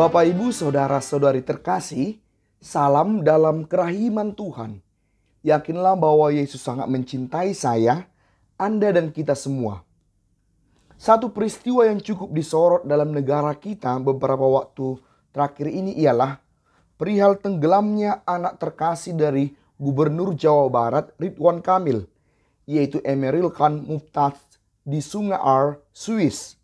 Bapak, Ibu, Saudara-saudari terkasih, salam dalam kerahiman Tuhan. Yakinlah bahwa Yesus sangat mencintai saya, Anda dan kita semua. Satu peristiwa yang cukup disorot dalam negara kita beberapa waktu terakhir ini ialah perihal tenggelamnya anak terkasih dari Gubernur Jawa Barat Ridwan Kamil, yaitu Emeril Khan Muftaz di Sungai Ar, Swiss.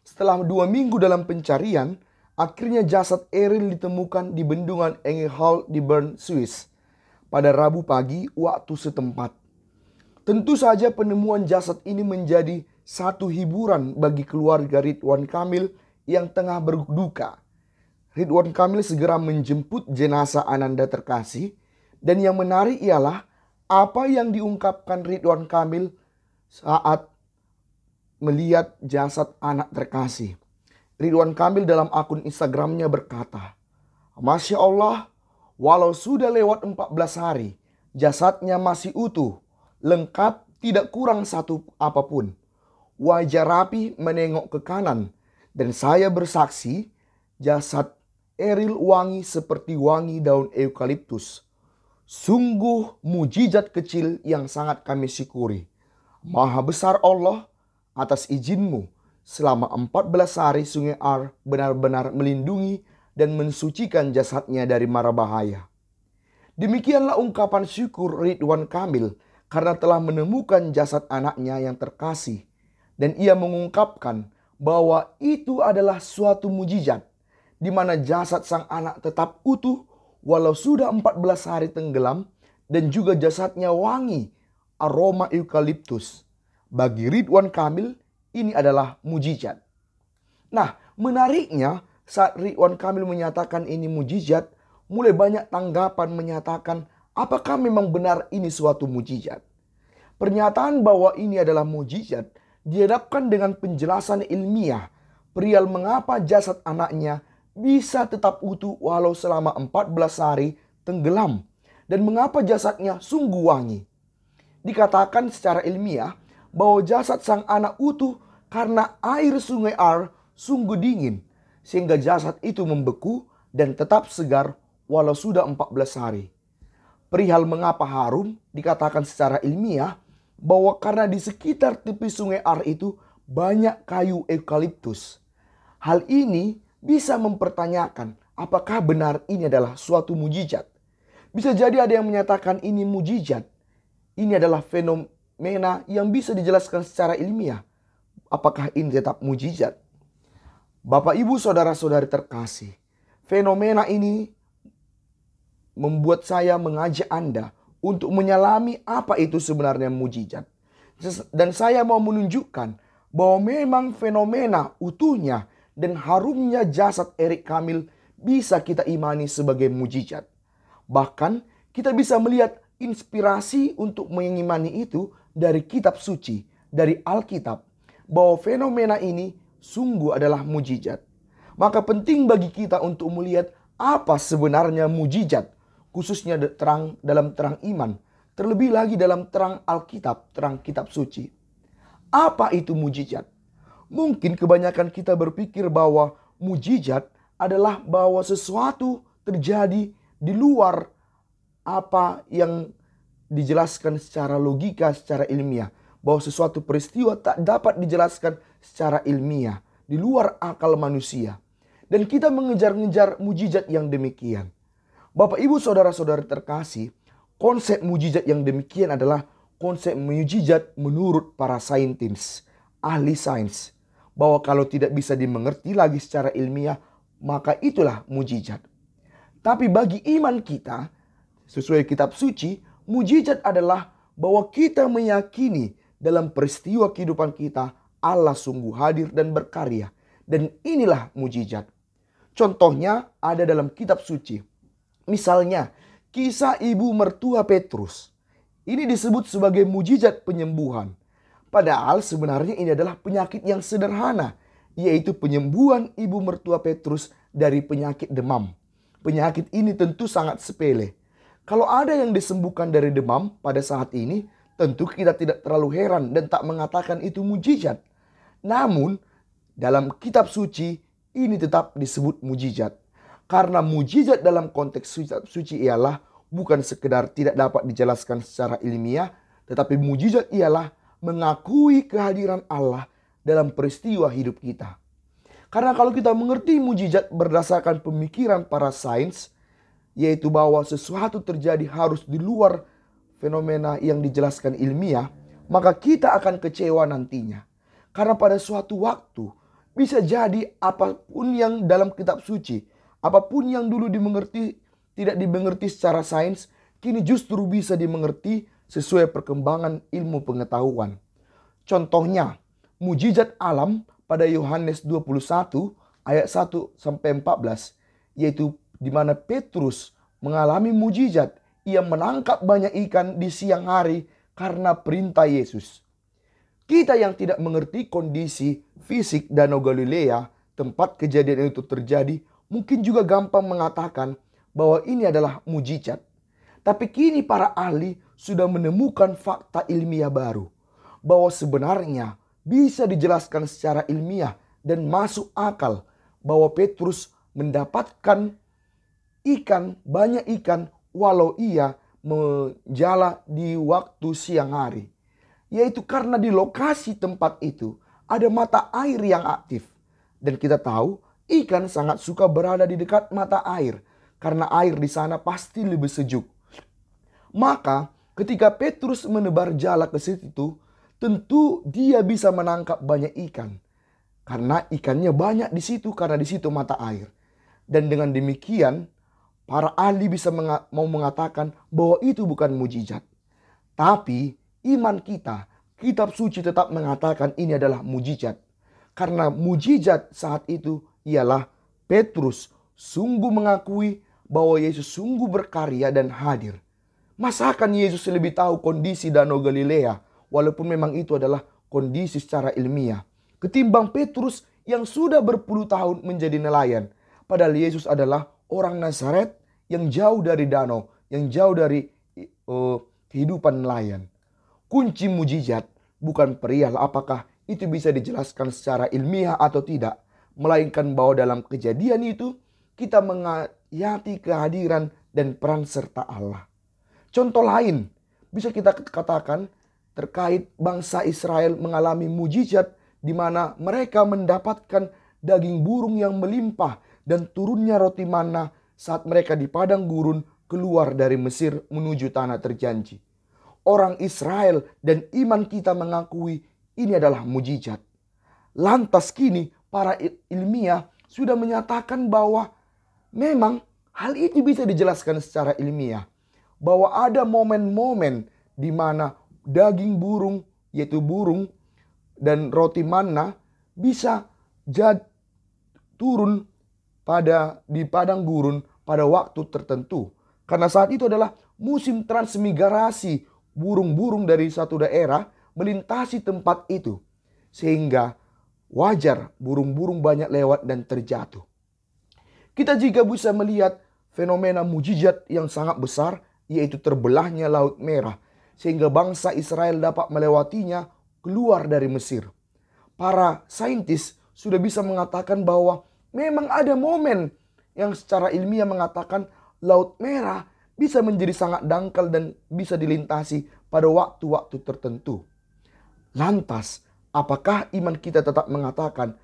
Setelah dua minggu dalam pencarian, Akhirnya jasad Eril ditemukan di bendungan Engehal di Bern, Swiss pada Rabu pagi waktu setempat. Tentu saja penemuan jasad ini menjadi satu hiburan bagi keluarga Ridwan Kamil yang tengah berduka. Ridwan Kamil segera menjemput jenazah Ananda terkasih dan yang menarik ialah apa yang diungkapkan Ridwan Kamil saat melihat jasad anak terkasih. Ridwan Kamil dalam akun Instagramnya berkata, Masya Allah, walau sudah lewat 14 hari, jasadnya masih utuh, lengkap tidak kurang satu apapun. Wajah rapi menengok ke kanan, dan saya bersaksi jasad Eril wangi seperti wangi daun eukaliptus. Sungguh mujizat kecil yang sangat kami syukuri. Maha besar Allah atas izinmu Selama 14 hari sungai Ar benar-benar melindungi dan mensucikan jasadnya dari mara bahaya. Demikianlah ungkapan syukur Ridwan Kamil karena telah menemukan jasad anaknya yang terkasih. Dan ia mengungkapkan bahwa itu adalah suatu mujizat di mana jasad sang anak tetap utuh walau sudah 14 hari tenggelam dan juga jasadnya wangi aroma eukaliptus. Bagi Ridwan Kamil, ini adalah mujizat. Nah, menariknya saat Ridwan Kamil menyatakan ini mujizat, mulai banyak tanggapan menyatakan apakah memang benar ini suatu mujizat. Pernyataan bahwa ini adalah mujizat dihadapkan dengan penjelasan ilmiah perihal mengapa jasad anaknya bisa tetap utuh walau selama 14 hari tenggelam dan mengapa jasadnya sungguh wangi. Dikatakan secara ilmiah bahwa jasad sang anak utuh karena air sungai Ar sungguh dingin sehingga jasad itu membeku dan tetap segar walau sudah 14 hari. Perihal mengapa Harun dikatakan secara ilmiah bahwa karena di sekitar tepi sungai Ar itu banyak kayu eukaliptus. Hal ini bisa mempertanyakan apakah benar ini adalah suatu mujizat. Bisa jadi ada yang menyatakan ini mujizat. Ini adalah fenom fenomena yang bisa dijelaskan secara ilmiah apakah ini tetap mujizat. Bapak, Ibu, saudara-saudari terkasih, fenomena ini membuat saya mengajak Anda untuk menyalami apa itu sebenarnya mujizat. Dan saya mau menunjukkan bahwa memang fenomena utuhnya dan harumnya jasad Erik Kamil bisa kita imani sebagai mujizat. Bahkan kita bisa melihat inspirasi untuk mengimani itu dari kitab suci, dari Alkitab, bahwa fenomena ini sungguh adalah mujizat. Maka penting bagi kita untuk melihat apa sebenarnya mujizat, khususnya terang dalam terang iman, terlebih lagi dalam terang Alkitab, terang kitab suci. Apa itu mujizat? Mungkin kebanyakan kita berpikir bahwa mujizat adalah bahwa sesuatu terjadi di luar apa yang dijelaskan secara logika, secara ilmiah. Bahwa sesuatu peristiwa tak dapat dijelaskan secara ilmiah. Di luar akal manusia. Dan kita mengejar-ngejar mujizat yang demikian. Bapak ibu saudara saudara terkasih. Konsep mujizat yang demikian adalah konsep mujizat menurut para saintis. Ahli sains. Bahwa kalau tidak bisa dimengerti lagi secara ilmiah. Maka itulah mujizat. Tapi bagi iman kita, sesuai kitab suci, Mujizat adalah bahwa kita meyakini dalam peristiwa kehidupan kita Allah sungguh hadir dan berkarya. Dan inilah mujizat. Contohnya ada dalam kitab suci. Misalnya, kisah ibu mertua Petrus. Ini disebut sebagai mujizat penyembuhan. Padahal sebenarnya ini adalah penyakit yang sederhana, yaitu penyembuhan ibu mertua Petrus dari penyakit demam. Penyakit ini tentu sangat sepele. Kalau ada yang disembuhkan dari demam pada saat ini, tentu kita tidak terlalu heran dan tak mengatakan itu mujizat. Namun, dalam kitab suci ini tetap disebut mujizat. Karena mujizat dalam konteks kitab suci ialah bukan sekedar tidak dapat dijelaskan secara ilmiah, tetapi mujizat ialah mengakui kehadiran Allah dalam peristiwa hidup kita. Karena kalau kita mengerti mujizat berdasarkan pemikiran para sains, yaitu bahwa sesuatu terjadi harus di luar fenomena yang dijelaskan ilmiah, maka kita akan kecewa nantinya. Karena pada suatu waktu bisa jadi apapun yang dalam kitab suci, apapun yang dulu dimengerti tidak dimengerti secara sains, kini justru bisa dimengerti sesuai perkembangan ilmu pengetahuan. Contohnya, mujizat alam pada Yohanes 21 ayat 1 sampai 14 yaitu di mana Petrus mengalami mujizat. Ia menangkap banyak ikan di siang hari karena perintah Yesus. Kita yang tidak mengerti kondisi fisik Danau Galilea, tempat kejadian itu terjadi, mungkin juga gampang mengatakan bahwa ini adalah mujizat. Tapi kini para ahli sudah menemukan fakta ilmiah baru bahwa sebenarnya bisa dijelaskan secara ilmiah dan masuk akal bahwa Petrus mendapatkan ikan, banyak ikan, walau ia menjala di waktu siang hari. Yaitu karena di lokasi tempat itu ada mata air yang aktif. Dan kita tahu ikan sangat suka berada di dekat mata air. Karena air di sana pasti lebih sejuk. Maka ketika Petrus menebar jala ke situ, tentu dia bisa menangkap banyak ikan. Karena ikannya banyak di situ karena di situ mata air. Dan dengan demikian Para ahli bisa menga mau mengatakan bahwa itu bukan mujizat. Tapi iman kita, kitab suci tetap mengatakan ini adalah mujizat. Karena mujizat saat itu ialah Petrus sungguh mengakui bahwa Yesus sungguh berkarya dan hadir. Masakan Yesus lebih tahu kondisi Danau Galilea walaupun memang itu adalah kondisi secara ilmiah. Ketimbang Petrus yang sudah berpuluh tahun menjadi nelayan. Padahal Yesus adalah orang Nazaret yang jauh dari danau, yang jauh dari uh, kehidupan nelayan. Kunci mujizat bukan perihal apakah itu bisa dijelaskan secara ilmiah atau tidak, melainkan bahwa dalam kejadian itu kita menghayati kehadiran dan peran serta Allah. Contoh lain bisa kita katakan terkait bangsa Israel mengalami mujizat di mana mereka mendapatkan daging burung yang melimpah dan turunnya roti mana saat mereka di padang gurun keluar dari Mesir menuju tanah terjanji. Orang Israel dan iman kita mengakui ini adalah mujizat. Lantas kini para ilmiah sudah menyatakan bahwa memang hal ini bisa dijelaskan secara ilmiah. Bahwa ada momen-momen di mana daging burung yaitu burung dan roti manna bisa jad, turun pada di padang gurun pada waktu tertentu. Karena saat itu adalah musim transmigrasi burung-burung dari satu daerah melintasi tempat itu. Sehingga wajar burung-burung banyak lewat dan terjatuh. Kita juga bisa melihat fenomena mujizat yang sangat besar yaitu terbelahnya Laut Merah sehingga bangsa Israel dapat melewatinya keluar dari Mesir. Para saintis sudah bisa mengatakan bahwa memang ada momen yang secara ilmiah mengatakan Laut Merah bisa menjadi sangat dangkal dan bisa dilintasi pada waktu-waktu tertentu. Lantas, apakah iman kita tetap mengatakan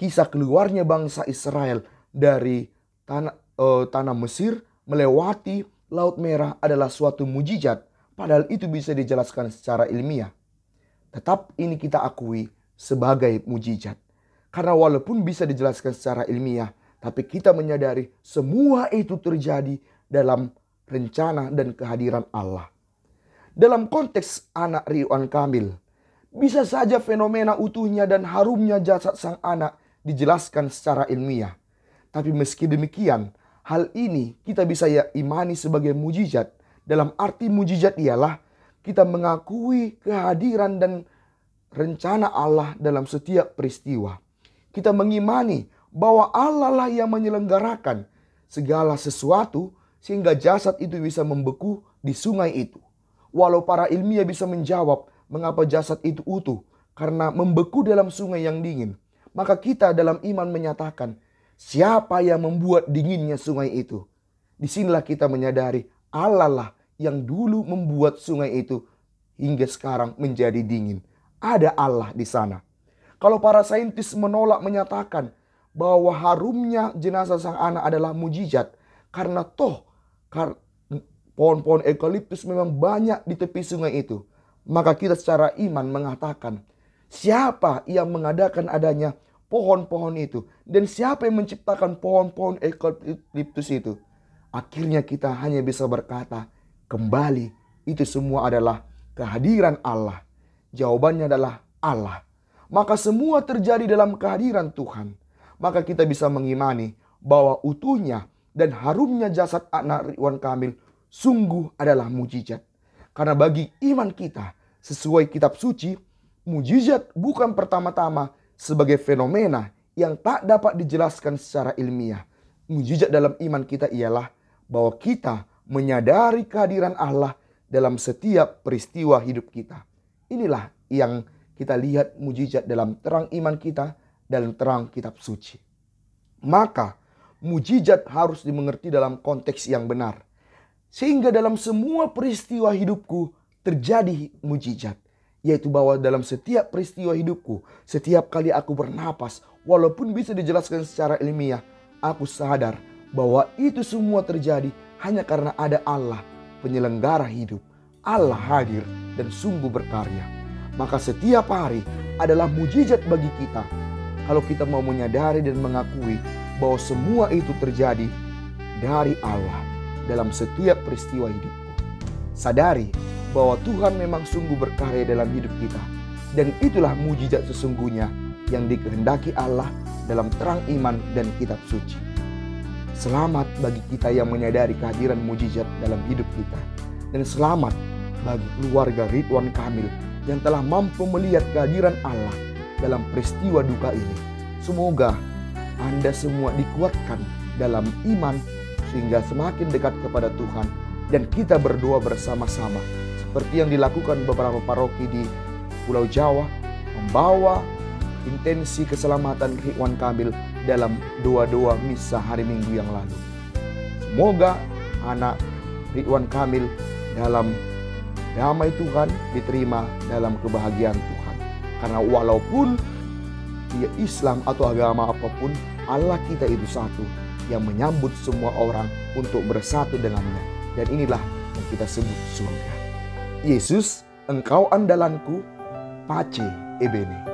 kisah keluarnya bangsa Israel dari tanah, uh, tanah Mesir melewati Laut Merah adalah suatu mujizat, padahal itu bisa dijelaskan secara ilmiah. Tetap ini kita akui sebagai mujizat. Karena walaupun bisa dijelaskan secara ilmiah, tapi kita menyadari semua itu terjadi dalam rencana dan kehadiran Allah. Dalam konteks anak Ridwan Kamil, bisa saja fenomena utuhnya dan harumnya jasad sang anak dijelaskan secara ilmiah. Tapi meski demikian, hal ini kita bisa ya imani sebagai mujizat. Dalam arti mujizat ialah kita mengakui kehadiran dan rencana Allah dalam setiap peristiwa. Kita mengimani bahwa Allah lah yang menyelenggarakan segala sesuatu sehingga jasad itu bisa membeku di sungai itu. Walau para ilmiah bisa menjawab mengapa jasad itu utuh karena membeku dalam sungai yang dingin, maka kita dalam iman menyatakan siapa yang membuat dinginnya sungai itu. Disinilah kita menyadari Allah lah yang dulu membuat sungai itu hingga sekarang menjadi dingin. Ada Allah di sana. Kalau para saintis menolak menyatakan bahwa harumnya jenazah sang anak adalah mujizat karena toh kar pohon-pohon eukaliptus memang banyak di tepi sungai itu. Maka kita secara iman mengatakan siapa yang mengadakan adanya pohon-pohon itu dan siapa yang menciptakan pohon-pohon eukaliptus itu. Akhirnya kita hanya bisa berkata kembali itu semua adalah kehadiran Allah. Jawabannya adalah Allah. Maka semua terjadi dalam kehadiran Tuhan maka kita bisa mengimani bahwa utuhnya dan harumnya jasad anak Ridwan Kamil sungguh adalah mujizat. Karena bagi iman kita, sesuai kitab suci, mujizat bukan pertama-tama sebagai fenomena yang tak dapat dijelaskan secara ilmiah. Mujizat dalam iman kita ialah bahwa kita menyadari kehadiran Allah dalam setiap peristiwa hidup kita. Inilah yang kita lihat mujizat dalam terang iman kita dalam terang kitab suci. Maka mujizat harus dimengerti dalam konteks yang benar. Sehingga dalam semua peristiwa hidupku terjadi mujizat. Yaitu bahwa dalam setiap peristiwa hidupku, setiap kali aku bernapas, walaupun bisa dijelaskan secara ilmiah, aku sadar bahwa itu semua terjadi hanya karena ada Allah penyelenggara hidup. Allah hadir dan sungguh berkarya. Maka setiap hari adalah mujizat bagi kita kalau kita mau menyadari dan mengakui bahwa semua itu terjadi dari Allah dalam setiap peristiwa hidupku. Sadari bahwa Tuhan memang sungguh berkarya dalam hidup kita. Dan itulah mujizat sesungguhnya yang dikehendaki Allah dalam terang iman dan kitab suci. Selamat bagi kita yang menyadari kehadiran mujizat dalam hidup kita. Dan selamat bagi keluarga Ridwan Kamil yang telah mampu melihat kehadiran Allah dalam peristiwa duka ini. Semoga Anda semua dikuatkan dalam iman sehingga semakin dekat kepada Tuhan dan kita berdoa bersama-sama seperti yang dilakukan beberapa paroki di Pulau Jawa membawa intensi keselamatan Ridwan Kamil dalam doa-doa misa hari Minggu yang lalu. Semoga anak Ridwan Kamil dalam damai Tuhan diterima dalam kebahagiaan Tuhan. Karena walaupun dia Islam atau agama apapun, Allah kita itu satu yang menyambut semua orang untuk bersatu dengannya. Dan inilah yang kita sebut surga. Yesus, engkau andalanku, pace ebene.